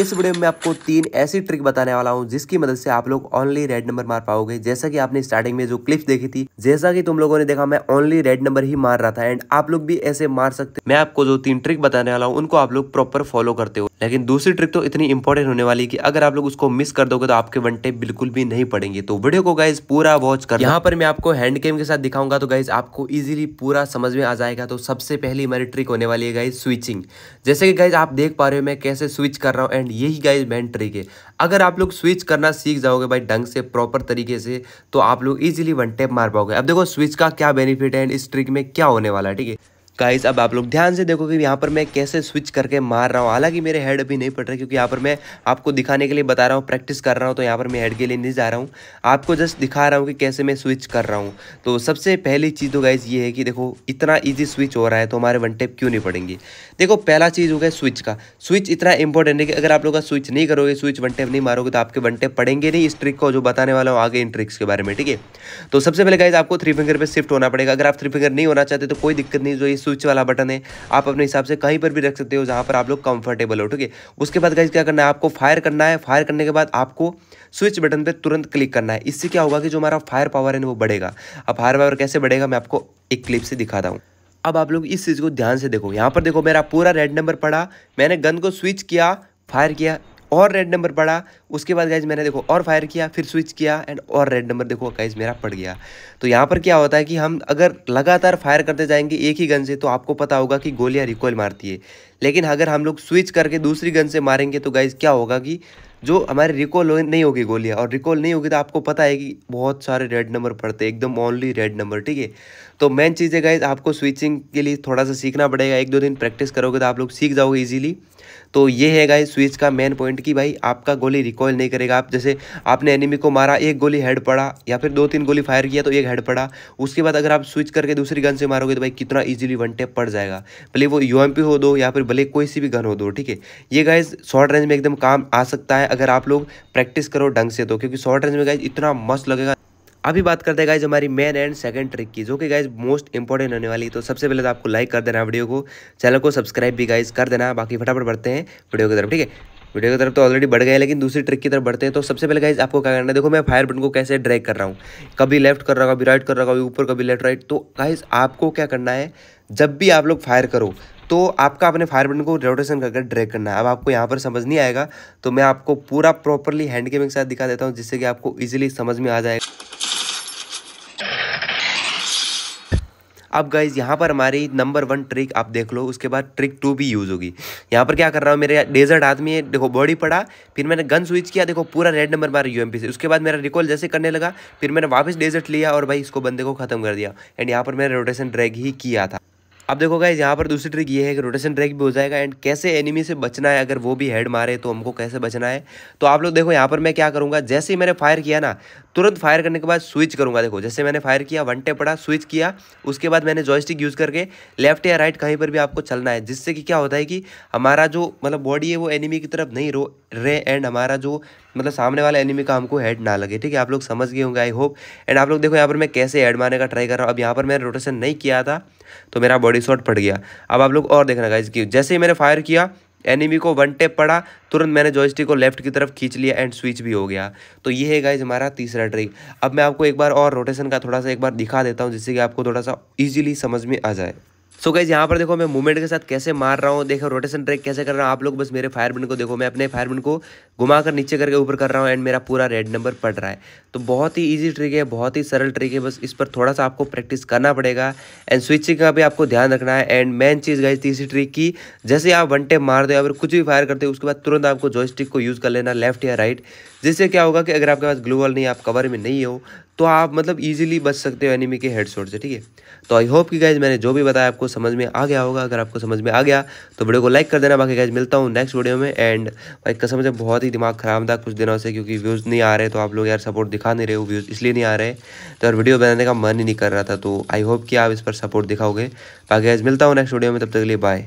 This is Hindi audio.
इस वीडियो में आपको तीन ऐसी ट्रिक बताने वाला हूँ जिसकी मदद से आप लोग ओनली रेड नंबर मार पाओगे जैसा कि आपने स्टार्टिंग में जो क्लिप्स देखी थी जैसा कि तुम लोगों ने देखा मैं ओनली रेड नंबर ही मार रहा था एंड आप लोग भी ऐसे मार सकते मैं आपको जो तीन ट्रिक बताने वाला हूँ उनको आप लोग प्रॉपर फॉलो करते हो लेकिन दूसरी ट्रिक तो इतनी इंपॉर्टेंट होने वाली कि अगर आप लोग उसको मिस कर दोगे तो आपके वन टेप बिल्कुल भी नहीं पड़ेंगे तो वीडियो को गाइज पूरा वॉच कर यहाँ पर मैं आपको हैंड कैम के साथ दिखाऊंगा तो गाइज आपको इजीली पूरा समझ में आ जाएगा तो सबसे पहली हमारी ट्रिक होने वाली है गाइज स्विचिंग जैसे कि गाइज आप देख पा रहे हो मैं कैसे स्विच कर रहा हूँ एंड यही गाइज मैन ट्रिक है अगर आप लोग स्विच करना सीख जाओगे भाई ढंग से प्रॉपर तरीके से तो आप लोग इजिली वन टेप मार पाओगे अब देखो स्विच का क्या बेनिफिट है एंड इस ट्रिक में क्या होने वाला है ठीक है गाइस अब आप लोग ध्यान से देखो कि यहाँ पर मैं कैसे स्विच करके मार रहा हूँ हालांकि मेरे हेड अभी नहीं पड़ रहा क्योंकि यहाँ पर मैं आपको दिखाने के लिए बता रहा हूँ प्रैक्टिस कर रहा हूँ तो यहाँ पर मैं हेड के लिए नहीं जा रहा हूँ आपको जस्ट दिखा रहा हूँ कि कैसे मैं स्विच कर रहा हूँ तो सबसे पहली चीज़ तो गाइज़ ये है कि देखो इतना ईजी स्विच हो रहा है तो हमारे वन टेप क्यों नहीं पड़ेंगे देखो पहला चीज़ हो गया स्विच का स्विच इतना इंपॉर्टेंट है कि अगर आप लोग का स्विच नहीं करोगे स्विच वन टेप नहीं मारोगे तो आपके वन टेप पड़ेंगे नहीं इस ट्रिक को जो बताने वाला हूँ आगे इन ट्रिक्स के बारे में ठीक है तो सबसे पहले गाइज आपको थ्री फिंगर पर शिफ्ट होना पड़ेगा अगर आप थ्री फिंगर नहीं होना चाहते तो कोई दिक्कत नहीं जो इस स्विच वाला बटन है आप अपने हिसाब से कहीं पर भी रख सकते हो जहाँ पर आप लोग कंफर्टेबल हो ठीक है उसके बाद गाइज क्या करना है आपको फायर करना है फायर करने के बाद आपको स्विच बटन पर तुरंत क्लिक करना है इससे क्या होगा कि जो हमारा फायर पावर है वो बढ़ेगा अब फायर पावर कैसे बढ़ेगा मैं आपको एक क्लिप से दिखाता हूँ अब आप लोग इस चीज़ को ध्यान से देखो यहाँ पर देखो मेरा पूरा रेड नंबर पड़ा मैंने गन को स्विच किया फायर किया और रेड नंबर पड़ा उसके बाद गाइज मैंने देखो और फायर किया फिर स्विच किया एंड और रेड नंबर देखो गाइज मेरा पड़ गया तो यहाँ पर क्या होता है कि हम अगर लगातार फायर करते जाएंगे एक ही गन से तो आपको पता होगा कि गोलियाँ रिकॉल मारती है लेकिन अगर हम लोग स्विच करके दूसरी गन से मारेंगे तो गाइज क्या होगा कि जो हमारे रिकॉल नहीं होगी गोलियाँ और रिकॉल नहीं होगी तो आपको पता है कि बहुत सारे रेड नंबर पड़ते हैं एकदम ओनली रेड नंबर ठीक है तो मेन चीज़ है गाइज आपको स्विचिंग के लिए थोड़ा सा सीखना पड़ेगा एक दो दिन प्रैक्टिस करोगे तो आप लोग सीख जाओगे ईजिली तो ये है गाइज स्विच का मेन पॉइंट कि भाई आपका गोली रिकॉल नहीं करेगा आप जैसे आपने एनिमी को मारा एक गोली हेड पड़ा या फिर दो तीन गोली फायर किया तो एक हेड पड़ा उसके बाद अगर आप स्विच करके दूसरी गन से मारोगे तो भाई कितना ईजिली वन टेप पड़ जाएगा भले वो यू हो दो या फिर भले कोई सी भी गन हो दो ठीक है ये गाइज शॉर्ट रेंज में एकदम काम आ सकता है अगर आप लोग प्रैक्टिस करो ढंग से तो क्योंकि शॉर्ट रेंज में गाइज इतना मस्त लगेगा अभी बात करते हैं गाइज हमारी मेन एंड सेकंड ट्रिक की जो कि गाइज मोस्ट इंपॉर्टेंट होने वाली तो सबसे पहले तो आपको लाइक कर देना वीडियो को चैनल को सब्सक्राइब भी गाइज कर देना बाकी फटाफट बढ़ते हैं वीडियो की तरफ ठीक है वीडियो की तरफ तो ऑलरेडी बढ़ गए लेकिन दूसरी ट्रिक की तरफ बढ़ते हैं तो सबसे पहले गाइज आपको क्या करना है देखो मैं फायर बटन को कैसे ड्रैग कर रहा हूँ कभी लेफ्ट कर रहा हूँ कभी राइट कर रहा हूँ कभी ऊपर कभी लेफ्ट राइट तो गाइज आपको क्या करना है जब भी आप लोग फायर करो तो आपका अपने फायर बटन को रोटेशन करके ड्रैग करना है अब आपको यहाँ पर समझ नहीं आएगा तो मैं आपको पूरा प्रॉपरली हैंड के साथ दिखा देता हूँ जिससे कि आपको ईजिली समझ में आ जाएगा अब गाइज यहाँ पर हमारी नंबर वन ट्रिक आप देख लो उसके बाद ट्रिक टू भी यूज़ होगी यहाँ पर क्या कर रहा हूँ मेरे डेजर्ट आदमी है देखो बॉडी पड़ा फिर मैंने गन स्विच किया देखो पूरा रेड नंबर मारा यू से उसके बाद मेरा रिकॉल जैसे करने लगा फिर मैंने वापस डेजर्ट लिया और भाई इसको बंदे को खत्म कर दिया एंड यहाँ पर मैंने रोटेशन ड्रैग ही किया था अब देखो गाइज यहाँ पर दूसरी ट्रिक ये है कि रोटेशन ट्रैक भी हो जाएगा एंड कैसे एनिमी से बचना है अगर वो भी हेड मारे तो हमको कैसे बचना है तो आप लोग देखो यहाँ पर मैं क्या करूँगा जैसे ही मैंने फायर किया ना तुरंत फायर करने के बाद स्विच करूँगा देखो जैसे मैंने फायर किया वन टे पड़ा स्विच किया उसके बाद मैंने जॉयस्टिक यूज़ करके लेफ्ट या राइट कहीं पर भी आपको चलना है जिससे कि क्या होता है कि हमारा जो मतलब बॉडी है वो एनिमी की तरफ नहीं रो रहे एंड हमारा जो मतलब सामने वाला एनिमी का हमको हेड ना लगे ठीक है आप लोग समझ गए होंगे आई होप एंड आप लोग देखो यहाँ पर मैं कैसे हेड मारने का ट्राई कर रहा हूँ अब यहाँ पर मैंने रोटेशन नहीं किया था तो मेरा बॉडी शॉट फट गया अब आप लोग और देखना गाइज की जैसे ही मैंने फायर किया एनिमी को वन टेप पड़ा तुरंत मैंने जॉयस्टिक को लेफ्ट की तरफ खींच लिया एंड स्विच भी हो गया तो ये है गाइज हमारा तीसरा ट्रिक अब मैं आपको एक बार और रोटेशन का थोड़ा सा एक बार दिखा देता हूँ जिससे कि आपको थोड़ा सा ईजिली समझ में आ जाए सो गाइज यहाँ पर देखो मैं मूवमेंट के साथ कैसे मार रहा हूँ देखो रोटेशन ट्रैक कैसे कर रहा हूँ आप लोग बस मेरे फायरबिन को देखो मैं अपने फायरबिन को घुमा कर नीचे करके ऊपर कर रहा हूँ एंड मेरा पूरा रेड नंबर पड़ रहा है तो बहुत ही ईजी ट्रिक है बहुत ही सरल ट्रिक है बस इस पर थोड़ा सा आपको प्रैक्टिस करना पड़ेगा एंड स्विचिंग का भी आपको ध्यान रखना है एंड मेन चीज़ गाइज तीसरी ट्रिक की जैसे आप वन टेप मार दो या फिर कुछ भी फायर करते हो उसके बाद तुरंत आपको जॉयस्टिक को यूज़ कर लेना लेफ्ट या राइट जिससे क्या होगा कि अगर आपके पास ग्लू वॉल नहीं आप कवर में नहीं हो तो आप मतलब ईजिली बच सकते हो एनिमी के हेड से ठीक है तो आई होप कि गाइज मैंने जो भी बताया आपको समझ में आ गया होगा अगर आपको समझ में आ गया तो वीडियो को लाइक कर देना बाकी गाइज मिलता हूँ नेक्स्ट वीडियो में एंड भाई कसम से बहुत ही दिमाग ख़राब था कुछ दिनों से क्योंकि व्यूज़ नहीं आ रहे तो आप लोग यार सपोर्ट दिखा नहीं रहे हो व्यूज़ इसलिए नहीं आ रहे तो यार वीडियो बनाने का मन ही नहीं कर रहा था तो आई होप कि आप इस पर सपोर्ट दिखाओगे बाकी गाइज मिलता हूँ नेक्स्ट वीडियो में तब तक के लिए बाय